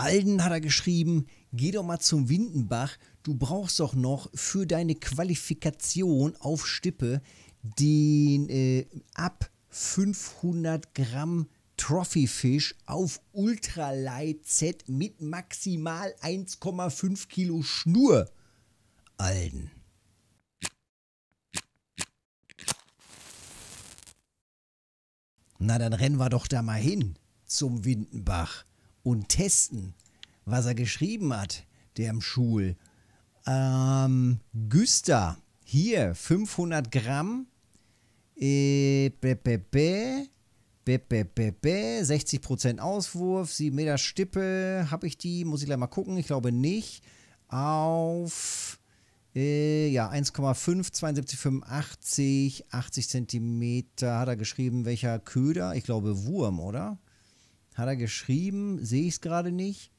Alden hat er geschrieben, geh doch mal zum Windenbach, du brauchst doch noch für deine Qualifikation auf Stippe den äh, ab 500 Gramm Trophyfisch auf Ultralight Z mit maximal 1,5 Kilo Schnur. Alden. Na, dann rennen wir doch da mal hin zum Windenbach und testen, was er geschrieben hat, der im Schul. Ähm, Güster, hier 500 Gramm, äh, be, be, be, 60% Auswurf, 7 Meter Stippe, habe ich die? Muss ich gleich mal gucken, ich glaube nicht. Auf äh, ja, 1,5, 72, 85, 80 Zentimeter hat er geschrieben, welcher Köder? Ich glaube Wurm, oder? Hat er geschrieben? Sehe ich es gerade nicht?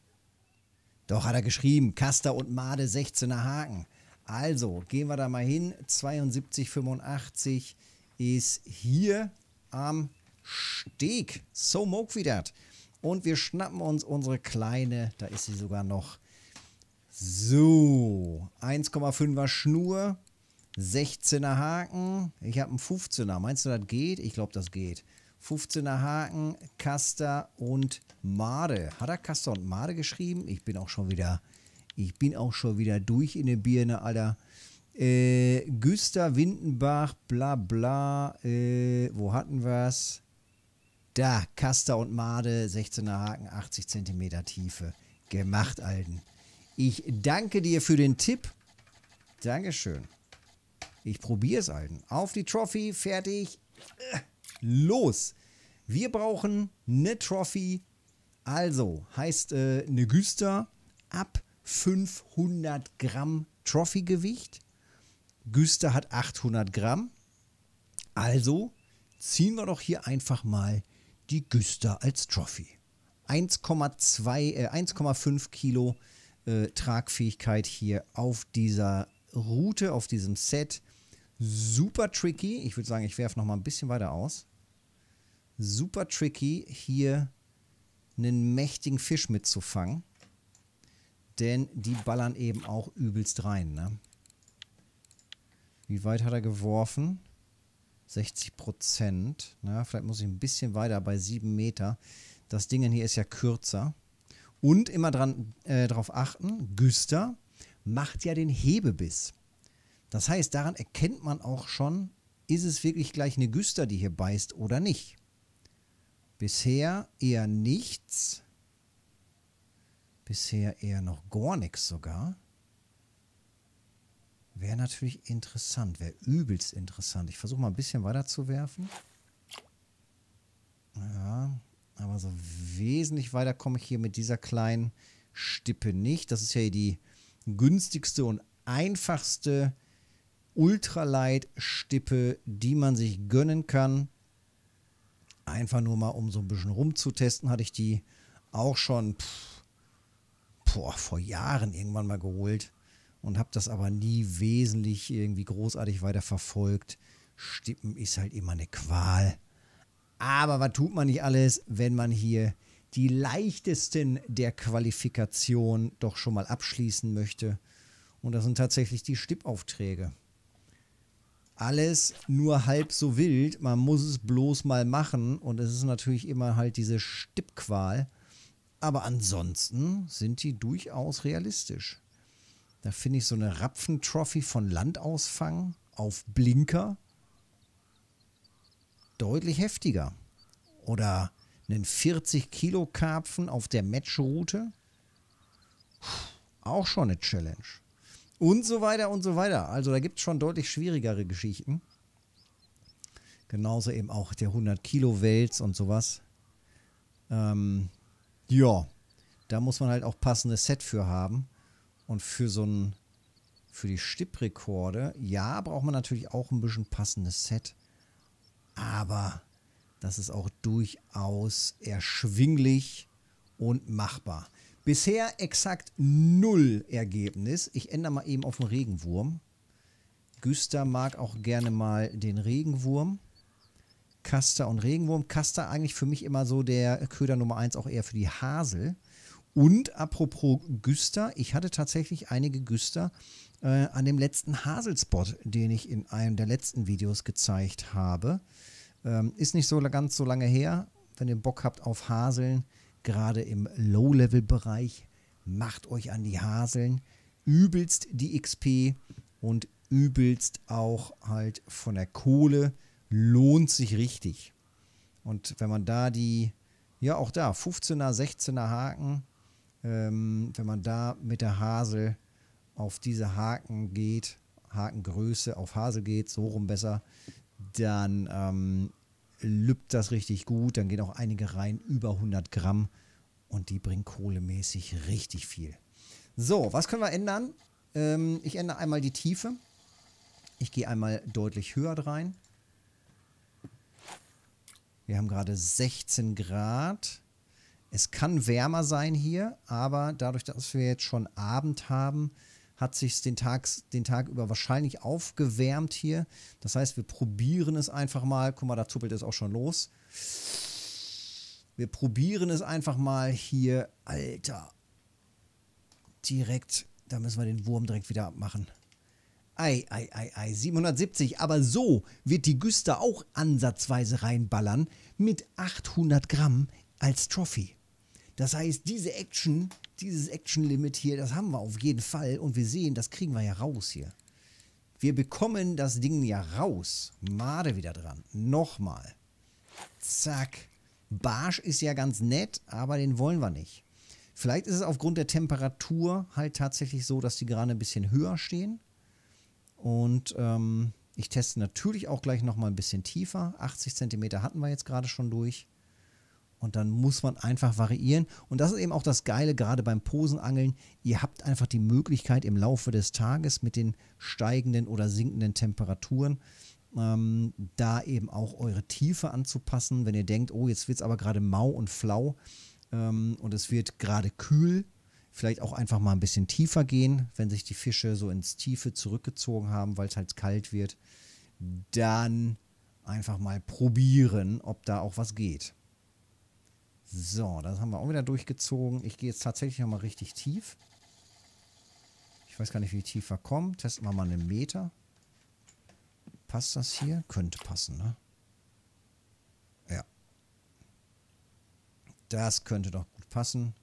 Doch, hat er geschrieben. Kaster und Made, 16er Haken. Also, gehen wir da mal hin. 72,85 ist hier am Steg. So moke wie dat. Und wir schnappen uns unsere kleine, da ist sie sogar noch. So, 1,5er Schnur, 16er Haken. Ich habe einen 15er. Meinst du, das geht? Ich glaube, das geht. 15er Haken, Kaster und Made. Hat er Kaster und Made geschrieben? Ich bin auch schon wieder, ich bin auch schon wieder durch in der Birne, Alter. Äh, Güster, Windenbach, bla bla. Äh, wo hatten wir es? Da, Kaster und Made, 16er Haken, 80 cm Tiefe. Gemacht, Alten. Ich danke dir für den Tipp. Dankeschön. Ich probiere es, Alten. Auf die Trophy, fertig. Äh los. Wir brauchen eine Trophy, also heißt äh, eine Güster ab 500 Gramm Trophy-Gewicht. Güster hat 800 Gramm. Also ziehen wir doch hier einfach mal die Güster als Trophy. 1,2, äh, 1,5 Kilo äh, Tragfähigkeit hier auf dieser Route, auf diesem Set. Super tricky. Ich würde sagen, ich werfe noch mal ein bisschen weiter aus super tricky, hier einen mächtigen Fisch mitzufangen. Denn die ballern eben auch übelst rein. Ne? Wie weit hat er geworfen? 60 Prozent. Ne? vielleicht muss ich ein bisschen weiter bei 7 Meter. Das Ding hier ist ja kürzer. Und immer dran, äh, achten, Güster macht ja den Hebebiss. Das heißt, daran erkennt man auch schon, ist es wirklich gleich eine Güster, die hier beißt oder nicht. Bisher eher nichts. Bisher eher noch gar nichts sogar. Wäre natürlich interessant, wäre übelst interessant. Ich versuche mal ein bisschen weiter zu werfen. Ja, aber so wesentlich weiter komme ich hier mit dieser kleinen Stippe nicht. Das ist ja die günstigste und einfachste Ultralight-Stippe, die man sich gönnen kann einfach nur mal, um so ein bisschen rumzutesten, hatte ich die auch schon pff, boah, vor Jahren irgendwann mal geholt und habe das aber nie wesentlich irgendwie großartig weiter verfolgt. Stippen ist halt immer eine Qual. Aber was tut man nicht alles, wenn man hier die leichtesten der Qualifikation doch schon mal abschließen möchte? Und das sind tatsächlich die Stippaufträge alles nur halb so wild. Man muss es bloß mal machen. Und es ist natürlich immer halt diese Stippqual. Aber ansonsten sind die durchaus realistisch. Da finde ich so eine Rapfentrophy von Landausfang auf Blinker deutlich heftiger. Oder einen 40-Kilo-Karpfen auf der Matchroute. Auch schon eine Challenge. Und so weiter und so weiter. Also da gibt es schon deutlich schwierigere Geschichten. Genauso eben auch der 100-Kilo-Wels und sowas. Ähm, ja, da muss man halt auch passendes Set für haben. Und für so ein, für die Stipprekorde, ja, braucht man natürlich auch ein bisschen passendes Set. Aber das ist auch durchaus erschwinglich und machbar. Bisher exakt null Ergebnis. Ich ändere mal eben auf den Regenwurm. Güster mag auch gerne mal den Regenwurm. Kaster und Regenwurm. Kaster eigentlich für mich immer so der Köder Nummer 1, auch eher für die Hasel. Und apropos Güster, ich hatte tatsächlich einige Güster äh, an dem letzten Haselspot, den ich in einem der letzten Videos gezeigt habe. Ähm, ist nicht so ganz so lange her. Wenn ihr Bock habt auf Haseln, gerade im Low-Level-Bereich. Macht euch an die Haseln, übelst die XP und übelst auch halt von der Kohle. Lohnt sich richtig. Und wenn man da die, ja auch da, 15er, 16er Haken, ähm, wenn man da mit der Hasel auf diese Haken geht, Hakengröße auf Hasel geht, so rum besser, dann ähm, lübt das richtig gut. Dann gehen auch einige rein, über 100 Gramm. Und die bringen kohlemäßig richtig viel. So, was können wir ändern? Ähm, ich ändere einmal die Tiefe. Ich gehe einmal deutlich höher rein. Wir haben gerade 16 Grad. Es kann wärmer sein hier, aber dadurch, dass wir jetzt schon Abend haben, hat sich den den Tag über wahrscheinlich aufgewärmt hier. Das heißt, wir probieren es einfach mal. Guck mal, da zuppelt es auch schon los. Wir probieren es einfach mal hier. Alter. Direkt, da müssen wir den Wurm direkt wieder abmachen. Ei, ei, ei, ei, 770. Aber so wird die Güster auch ansatzweise reinballern mit 800 Gramm als Trophy. Das heißt, diese Action, dieses Action-Limit hier, das haben wir auf jeden Fall. Und wir sehen, das kriegen wir ja raus hier. Wir bekommen das Ding ja raus. Made wieder dran. Nochmal. Zack. Barsch ist ja ganz nett, aber den wollen wir nicht. Vielleicht ist es aufgrund der Temperatur halt tatsächlich so, dass die gerade ein bisschen höher stehen. Und ähm, ich teste natürlich auch gleich nochmal ein bisschen tiefer. 80 cm hatten wir jetzt gerade schon durch. Und dann muss man einfach variieren. Und das ist eben auch das Geile, gerade beim Posenangeln. Ihr habt einfach die Möglichkeit im Laufe des Tages mit den steigenden oder sinkenden Temperaturen ähm, da eben auch eure Tiefe anzupassen. Wenn ihr denkt, oh, jetzt wird es aber gerade mau und flau ähm, und es wird gerade kühl, vielleicht auch einfach mal ein bisschen tiefer gehen, wenn sich die Fische so ins Tiefe zurückgezogen haben, weil es halt kalt wird. Dann einfach mal probieren, ob da auch was geht. So, das haben wir auch wieder durchgezogen. Ich gehe jetzt tatsächlich nochmal richtig tief. Ich weiß gar nicht, wie tief wir kommen. Testen wir mal einen Meter. Passt das hier? Könnte passen, ne? Ja. Das könnte doch gut passen.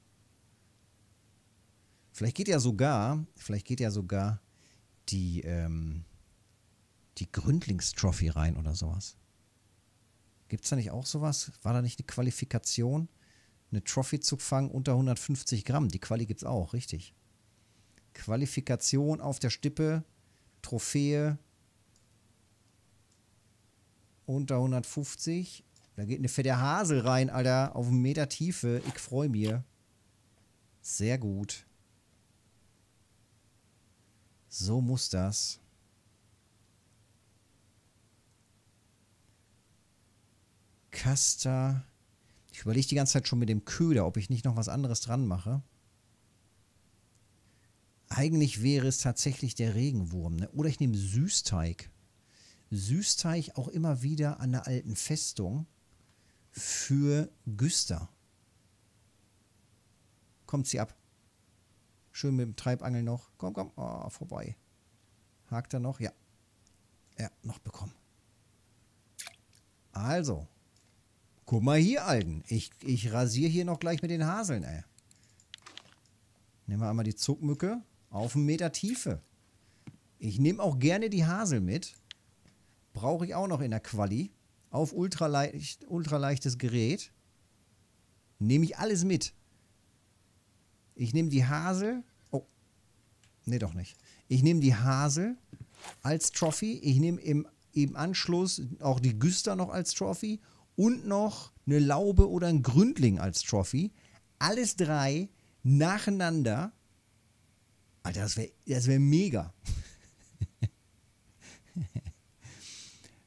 Vielleicht geht ja sogar, vielleicht geht ja sogar die, ähm, die Gründlingstrophy rein oder sowas. Gibt es da nicht auch sowas? War da nicht eine Qualifikation? eine Trophy zu fangen unter 150 Gramm. Die Quali gibt es auch, richtig. Qualifikation auf der Stippe, Trophäe unter 150. Da geht eine fette Hasel rein, Alter, auf einen Meter Tiefe. Ich freue mich. Sehr gut. So muss das. Custer ich überlege die ganze Zeit schon mit dem Köder, ob ich nicht noch was anderes dran mache. Eigentlich wäre es tatsächlich der Regenwurm. Ne? Oder ich nehme Süßteig. Süßteig auch immer wieder an der alten Festung für Güster. Kommt sie ab. Schön mit dem Treibangel noch. Komm, komm. Oh, vorbei. Hakt er noch? Ja. Ja, noch bekommen. Also, Guck mal hier, Alten. Ich, ich rasiere hier noch gleich mit den Haseln, ey. Nehmen wir einmal die Zuckmücke auf einen Meter Tiefe. Ich nehme auch gerne die Hasel mit. Brauche ich auch noch in der Quali. Auf ultraleicht, ultraleichtes Gerät. Nehme ich alles mit. Ich nehme die Hasel. Oh. Nee, doch nicht. Ich nehme die Hasel als Trophy. Ich nehme im, im Anschluss auch die Güster noch als Trophy und noch eine Laube oder ein Gründling als Trophy. Alles drei nacheinander. Alter, das wäre das wär mega.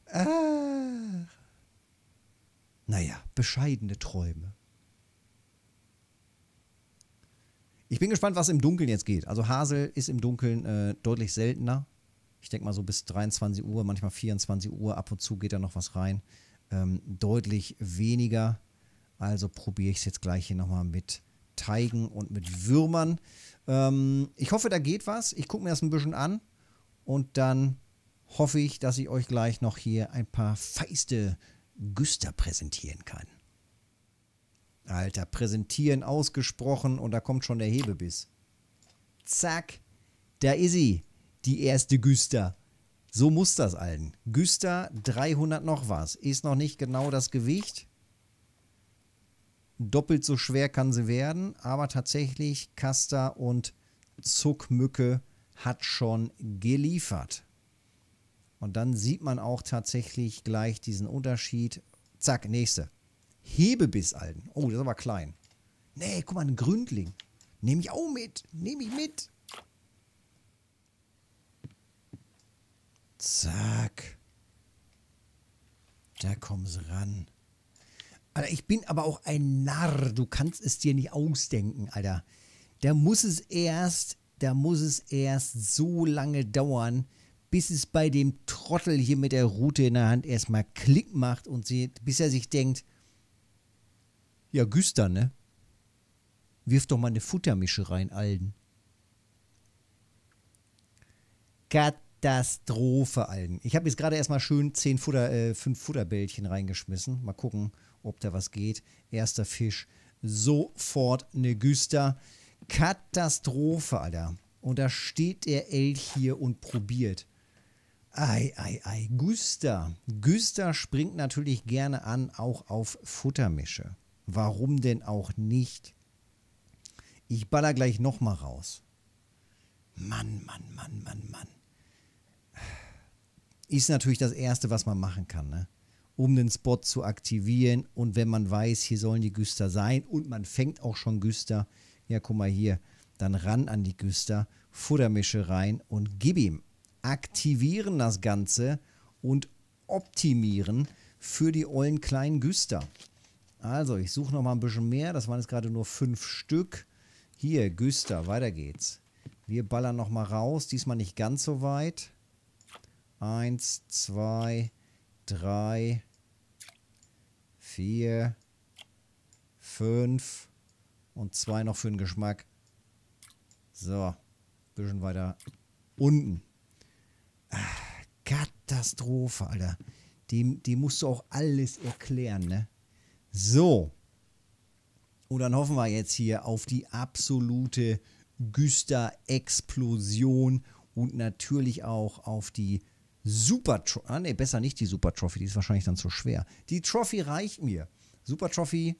ah. Naja, bescheidene Träume. Ich bin gespannt, was im Dunkeln jetzt geht. Also Hasel ist im Dunkeln äh, deutlich seltener. Ich denke mal so bis 23 Uhr, manchmal 24 Uhr. Ab und zu geht da noch was rein ähm, deutlich weniger. Also probiere ich es jetzt gleich hier nochmal mit Teigen und mit Würmern. Ähm, ich hoffe, da geht was. Ich gucke mir das ein bisschen an und dann hoffe ich, dass ich euch gleich noch hier ein paar feiste Güster präsentieren kann. Alter, präsentieren ausgesprochen und da kommt schon der Hebebiss. Zack, da ist sie, die erste Güster. So muss das allen. Güster 300 noch was. Ist noch nicht genau das Gewicht. Doppelt so schwer kann sie werden, aber tatsächlich Kaster und Zuckmücke hat schon geliefert. Und dann sieht man auch tatsächlich gleich diesen Unterschied. Zack, nächste. Hebebissalden. Oh, das ist aber klein. Nee, guck mal, ein Gründling. Nehme ich auch mit. Nehme ich mit. Zack. Da kommen sie ran. Alter, ich bin aber auch ein Narr. Du kannst es dir nicht ausdenken, Alter. Da muss es erst, da muss es erst so lange dauern, bis es bei dem Trottel hier mit der Rute in der Hand erstmal Klick macht und sie, bis er sich denkt, ja, Güster, ne? Wirf doch mal eine Futtermische rein, Alden. Kat Katastrophe, Alben. Ich habe jetzt gerade erstmal schön zehn Futter, äh, fünf Futterbällchen reingeschmissen. Mal gucken, ob da was geht. Erster Fisch, sofort eine Güster. Katastrophe, Alter. Und da steht der Elch hier und probiert. Ei, ei, ei. Güster. Güster springt natürlich gerne an, auch auf Futtermische. Warum denn auch nicht? Ich baller gleich nochmal raus. Mann, Mann, Mann, Mann, Mann ist natürlich das Erste, was man machen kann, ne? um den Spot zu aktivieren. Und wenn man weiß, hier sollen die Güster sein und man fängt auch schon Güster, ja, guck mal hier, dann ran an die Güster, Futtermische rein und gib ihm. Aktivieren das Ganze und optimieren für die ollen kleinen Güster. Also, ich suche noch mal ein bisschen mehr. Das waren jetzt gerade nur fünf Stück. Hier, Güster, weiter geht's. Wir ballern noch mal raus. Diesmal nicht ganz so weit. Eins, zwei, drei, vier, fünf und zwei noch für den Geschmack. So, bisschen weiter unten. Ah, Katastrophe, Alter. Dem, die musst du auch alles erklären, ne? So. Und dann hoffen wir jetzt hier auf die absolute Güster-Explosion und natürlich auch auf die Super Trophy. Ah, ne, besser nicht die Super Trophy. Die ist wahrscheinlich dann zu schwer. Die Trophy reicht mir. Super Trophy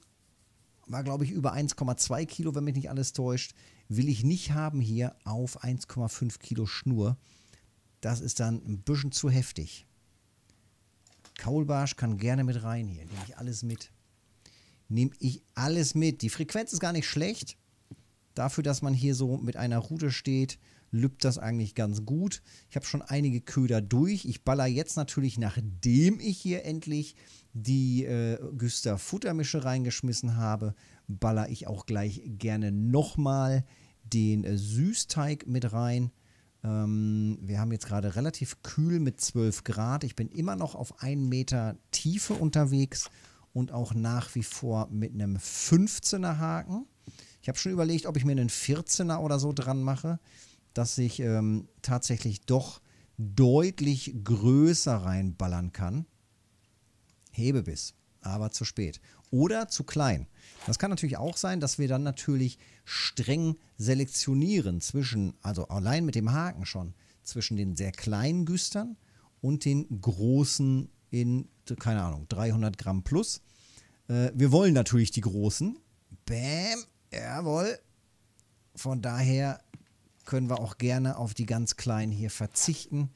war, glaube ich, über 1,2 Kilo, wenn mich nicht alles täuscht. Will ich nicht haben hier auf 1,5 Kilo Schnur. Das ist dann ein bisschen zu heftig. Kaulbarsch kann gerne mit rein hier. Nehme ich alles mit. Nehme ich alles mit. Die Frequenz ist gar nicht schlecht. Dafür, dass man hier so mit einer Rute steht lübt das eigentlich ganz gut. Ich habe schon einige Köder durch. Ich baller jetzt natürlich, nachdem ich hier endlich die äh, Güster Futtermische reingeschmissen habe, baller ich auch gleich gerne nochmal den äh, Süßteig mit rein. Ähm, wir haben jetzt gerade relativ kühl mit 12 Grad. Ich bin immer noch auf 1 Meter Tiefe unterwegs und auch nach wie vor mit einem 15er Haken. Ich habe schon überlegt, ob ich mir einen 14er oder so dran mache dass ich ähm, tatsächlich doch deutlich größer reinballern kann. Hebebiss, aber zu spät. Oder zu klein. Das kann natürlich auch sein, dass wir dann natürlich streng selektionieren zwischen, also allein mit dem Haken schon, zwischen den sehr kleinen Güstern und den großen in, keine Ahnung, 300 Gramm plus. Äh, wir wollen natürlich die großen. Bäm, jawohl. Von daher können wir auch gerne auf die ganz kleinen hier verzichten.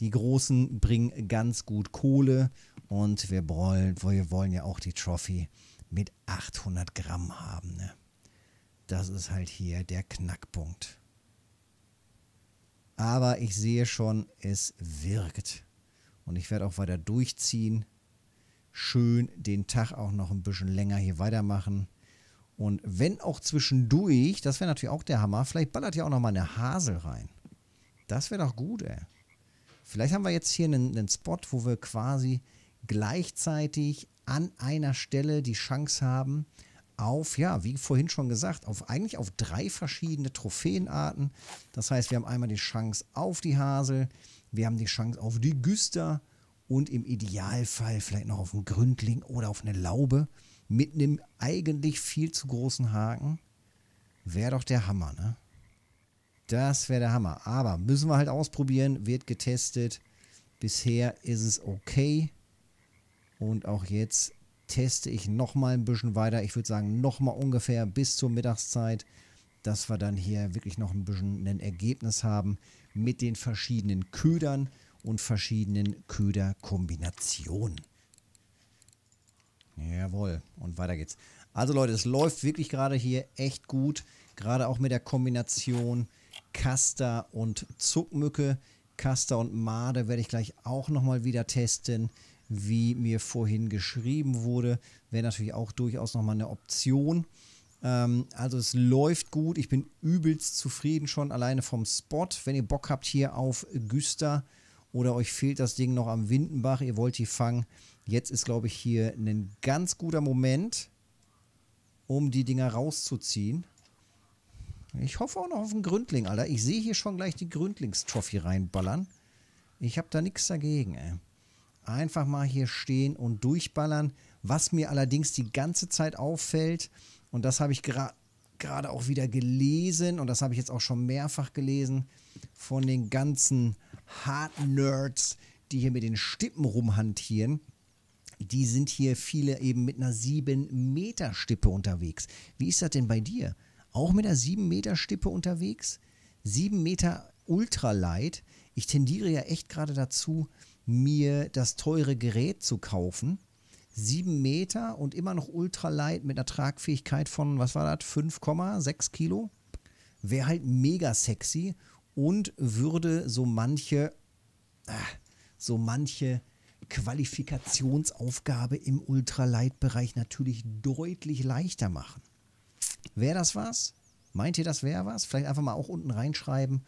Die großen bringen ganz gut Kohle und wir wollen, wir wollen ja auch die Trophy mit 800 Gramm haben. Ne? Das ist halt hier der Knackpunkt. Aber ich sehe schon, es wirkt. Und ich werde auch weiter durchziehen. Schön den Tag auch noch ein bisschen länger hier weitermachen. Und wenn auch zwischendurch, das wäre natürlich auch der Hammer, vielleicht ballert ja auch nochmal eine Hasel rein. Das wäre doch gut, ey. Vielleicht haben wir jetzt hier einen, einen Spot, wo wir quasi gleichzeitig an einer Stelle die Chance haben, auf, ja, wie vorhin schon gesagt, auf eigentlich auf drei verschiedene Trophäenarten. Das heißt, wir haben einmal die Chance auf die Hasel, wir haben die Chance auf die Güster und im Idealfall vielleicht noch auf einen Gründling oder auf eine Laube mit einem eigentlich viel zu großen Haken, wäre doch der Hammer, ne? Das wäre der Hammer. Aber müssen wir halt ausprobieren, wird getestet. Bisher ist es okay. Und auch jetzt teste ich nochmal ein bisschen weiter. Ich würde sagen, nochmal ungefähr bis zur Mittagszeit, dass wir dann hier wirklich noch ein bisschen ein Ergebnis haben mit den verschiedenen Ködern und verschiedenen Köderkombinationen. Jawohl, und weiter geht's. Also Leute, es läuft wirklich gerade hier echt gut. Gerade auch mit der Kombination Caster und Zuckmücke. Caster und Made werde ich gleich auch nochmal wieder testen, wie mir vorhin geschrieben wurde. Wäre natürlich auch durchaus nochmal eine Option. Ähm, also es läuft gut. Ich bin übelst zufrieden schon alleine vom Spot. Wenn ihr Bock habt hier auf Güster, oder euch fehlt das Ding noch am Windenbach, ihr wollt die fangen. Jetzt ist, glaube ich, hier ein ganz guter Moment, um die Dinger rauszuziehen. Ich hoffe auch noch auf einen Gründling, Alter. Ich sehe hier schon gleich die Gründlingstrophy reinballern. Ich habe da nichts dagegen, ey. Einfach mal hier stehen und durchballern. Was mir allerdings die ganze Zeit auffällt, und das habe ich gerade gra auch wieder gelesen, und das habe ich jetzt auch schon mehrfach gelesen, von den ganzen Hard-Nerds, die hier mit den Stippen rumhantieren, die sind hier viele eben mit einer 7-Meter-Stippe unterwegs. Wie ist das denn bei dir? Auch mit einer 7-Meter-Stippe unterwegs? 7 Meter Ultralight. Ich tendiere ja echt gerade dazu, mir das teure Gerät zu kaufen. 7 Meter und immer noch Ultralight mit einer Tragfähigkeit von, was war das, 5,6 Kilo? Wäre halt mega sexy und würde so manche, ah, so manche Qualifikationsaufgabe im Ultraleitbereich natürlich deutlich leichter machen. Wäre das was? Meint ihr, das wäre was? Vielleicht einfach mal auch unten reinschreiben,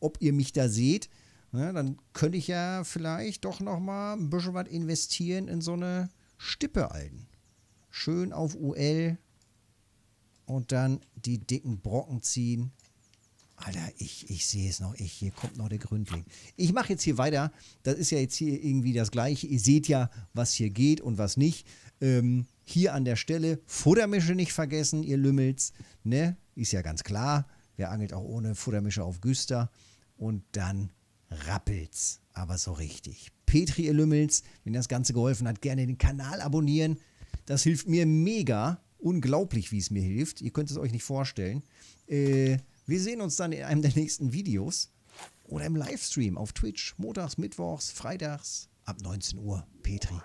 ob ihr mich da seht. Ja, ne, dann könnte ich ja vielleicht doch nochmal ein bisschen was investieren in so eine Stippe alten. Schön auf UL und dann die dicken Brocken ziehen. Alter, ich, ich sehe es noch. Ich, hier kommt noch der Gründling. Ich mache jetzt hier weiter. Das ist ja jetzt hier irgendwie das Gleiche. Ihr seht ja, was hier geht und was nicht. Ähm, hier an der Stelle Futtermische nicht vergessen, ihr Lümmels. Ne? Ist ja ganz klar. Wer angelt auch ohne Futtermische auf Güster? Und dann rappelt's. Aber so richtig. Petri, ihr Lümmels, wenn das Ganze geholfen hat, gerne den Kanal abonnieren. Das hilft mir mega. Unglaublich, wie es mir hilft. Ihr könnt es euch nicht vorstellen. Äh wir sehen uns dann in einem der nächsten Videos oder im Livestream auf Twitch, montags, mittwochs, freitags ab 19 Uhr. Petri.